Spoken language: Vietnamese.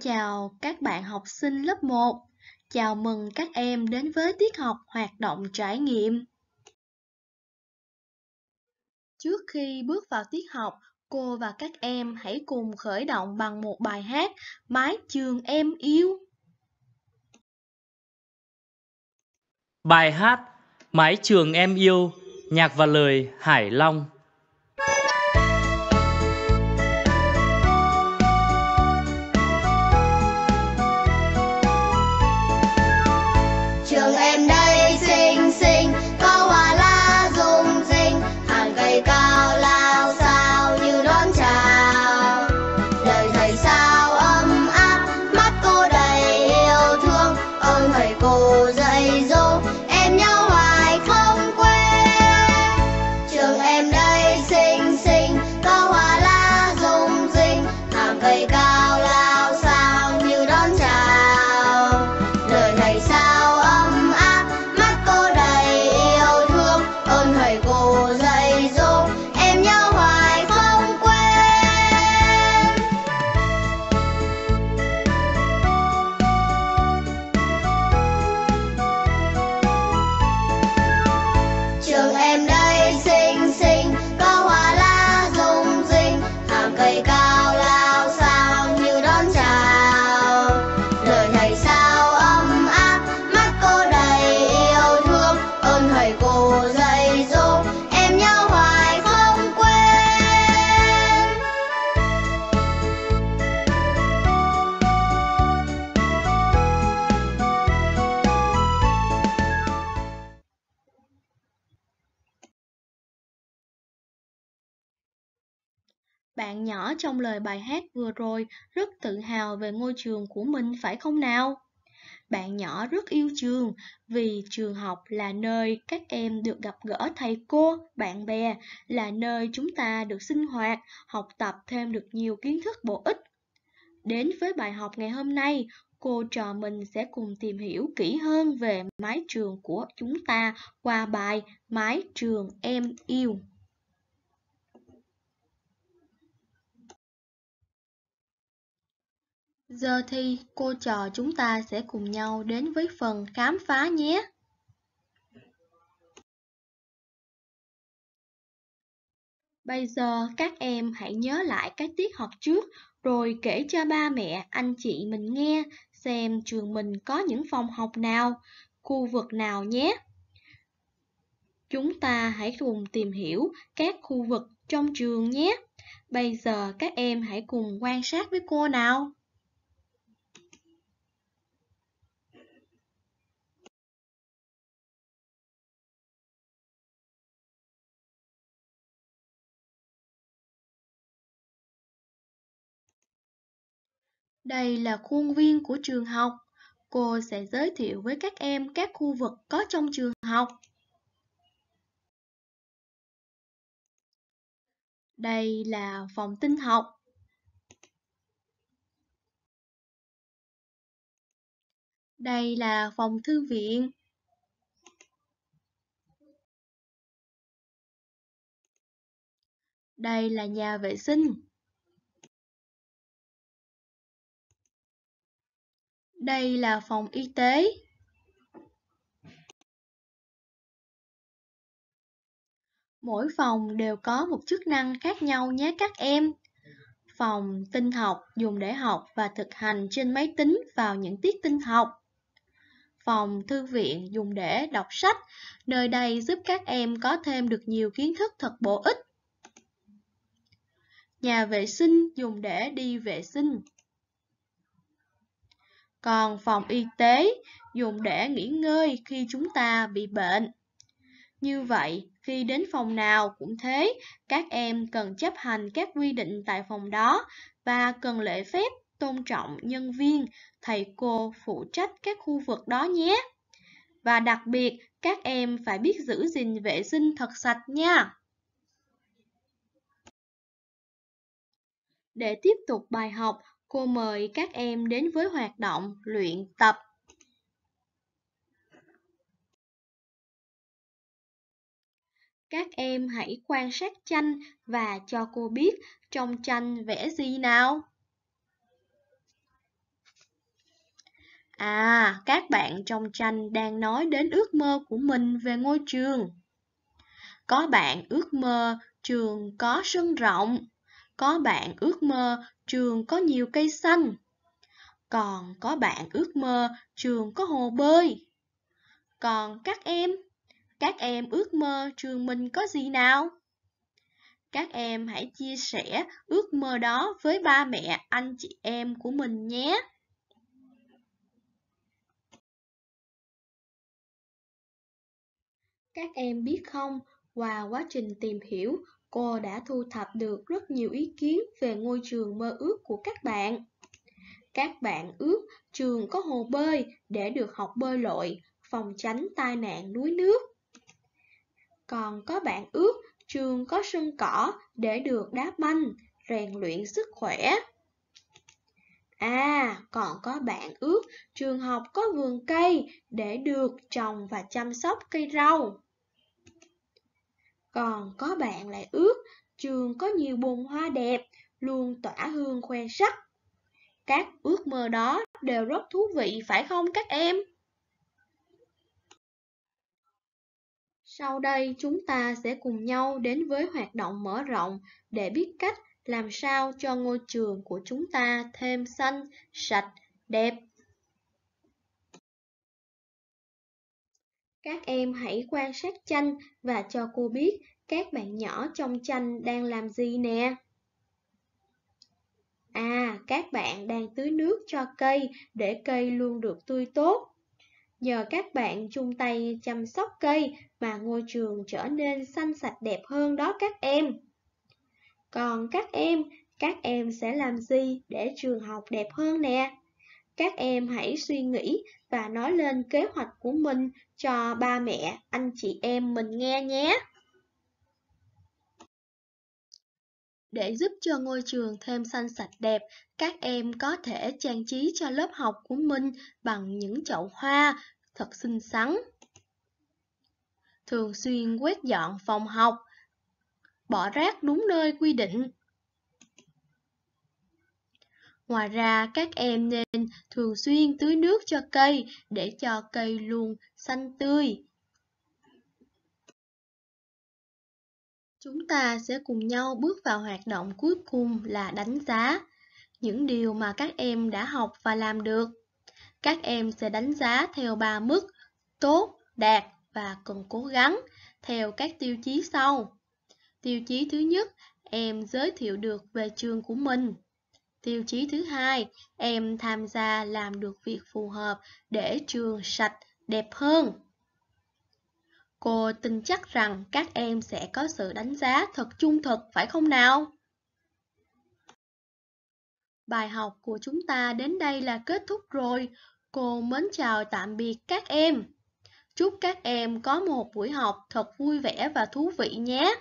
chào các bạn học sinh lớp 1. Chào mừng các em đến với tiết học hoạt động trải nghiệm. Trước khi bước vào tiết học, cô và các em hãy cùng khởi động bằng một bài hát Mái trường em yêu. Bài hát Mái trường em yêu, nhạc và lời Hải Long. Bạn nhỏ trong lời bài hát vừa rồi rất tự hào về ngôi trường của mình phải không nào? Bạn nhỏ rất yêu trường vì trường học là nơi các em được gặp gỡ thầy cô, bạn bè, là nơi chúng ta được sinh hoạt, học tập thêm được nhiều kiến thức bổ ích. Đến với bài học ngày hôm nay, cô trò mình sẽ cùng tìm hiểu kỹ hơn về mái trường của chúng ta qua bài Mái trường em yêu. Giờ thì cô trò chúng ta sẽ cùng nhau đến với phần khám phá nhé. Bây giờ các em hãy nhớ lại các tiết học trước rồi kể cho ba mẹ, anh chị mình nghe xem trường mình có những phòng học nào, khu vực nào nhé. Chúng ta hãy cùng tìm hiểu các khu vực trong trường nhé. Bây giờ các em hãy cùng quan sát với cô nào. Đây là khuôn viên của trường học. Cô sẽ giới thiệu với các em các khu vực có trong trường học. Đây là phòng tinh học. Đây là phòng thư viện. Đây là nhà vệ sinh. Đây là phòng y tế. Mỗi phòng đều có một chức năng khác nhau nhé các em. Phòng tinh học dùng để học và thực hành trên máy tính vào những tiết tinh học. Phòng thư viện dùng để đọc sách, nơi đây giúp các em có thêm được nhiều kiến thức thật bổ ích. Nhà vệ sinh dùng để đi vệ sinh còn phòng y tế dùng để nghỉ ngơi khi chúng ta bị bệnh. Như vậy, khi đến phòng nào cũng thế, các em cần chấp hành các quy định tại phòng đó và cần lễ phép tôn trọng nhân viên, thầy cô phụ trách các khu vực đó nhé. Và đặc biệt, các em phải biết giữ gìn vệ sinh thật sạch nha. Để tiếp tục bài học, Cô mời các em đến với hoạt động luyện tập. Các em hãy quan sát tranh và cho cô biết trong tranh vẽ gì nào. À, các bạn trong tranh đang nói đến ước mơ của mình về ngôi trường. Có bạn ước mơ trường có sân rộng có bạn ước mơ trường có nhiều cây xanh. Còn có bạn ước mơ trường có hồ bơi. Còn các em, các em ước mơ trường mình có gì nào? Các em hãy chia sẻ ước mơ đó với ba mẹ, anh chị em của mình nhé. Các em biết không, qua quá trình tìm hiểu, cô đã thu thập được rất nhiều ý kiến về ngôi trường mơ ước của các bạn. Các bạn ước trường có hồ bơi để được học bơi lội, phòng tránh tai nạn đuối nước. Còn có bạn ước trường có sân cỏ để được đá banh, rèn luyện sức khỏe. À, còn có bạn ước trường học có vườn cây để được trồng và chăm sóc cây rau. Còn có bạn lại ước trường có nhiều bồn hoa đẹp, luôn tỏa hương khoe sắc. Các ước mơ đó đều rất thú vị phải không các em? Sau đây chúng ta sẽ cùng nhau đến với hoạt động mở rộng để biết cách làm sao cho ngôi trường của chúng ta thêm xanh, sạch, đẹp. Các em hãy quan sát tranh và cho cô biết các bạn nhỏ trong tranh đang làm gì nè. À, các bạn đang tưới nước cho cây để cây luôn được tươi tốt. Nhờ các bạn chung tay chăm sóc cây mà ngôi trường trở nên xanh sạch đẹp hơn đó các em. Còn các em, các em sẽ làm gì để trường học đẹp hơn nè? Các em hãy suy nghĩ và nói lên kế hoạch của mình cho ba mẹ, anh chị em mình nghe nhé. Để giúp cho ngôi trường thêm xanh sạch đẹp, các em có thể trang trí cho lớp học của mình bằng những chậu hoa thật xinh xắn. Thường xuyên quét dọn phòng học, bỏ rác đúng nơi quy định Ngoài ra, các em nên thường xuyên tưới nước cho cây để cho cây luôn xanh tươi. Chúng ta sẽ cùng nhau bước vào hoạt động cuối cùng là đánh giá những điều mà các em đã học và làm được. Các em sẽ đánh giá theo ba mức tốt, đạt và cần cố gắng theo các tiêu chí sau. Tiêu chí thứ nhất, em giới thiệu được về trường của mình. Tiêu chí thứ hai, em tham gia làm được việc phù hợp để trường sạch, đẹp hơn. Cô tin chắc rằng các em sẽ có sự đánh giá thật trung thực, phải không nào? Bài học của chúng ta đến đây là kết thúc rồi. Cô mến chào tạm biệt các em. Chúc các em có một buổi học thật vui vẻ và thú vị nhé!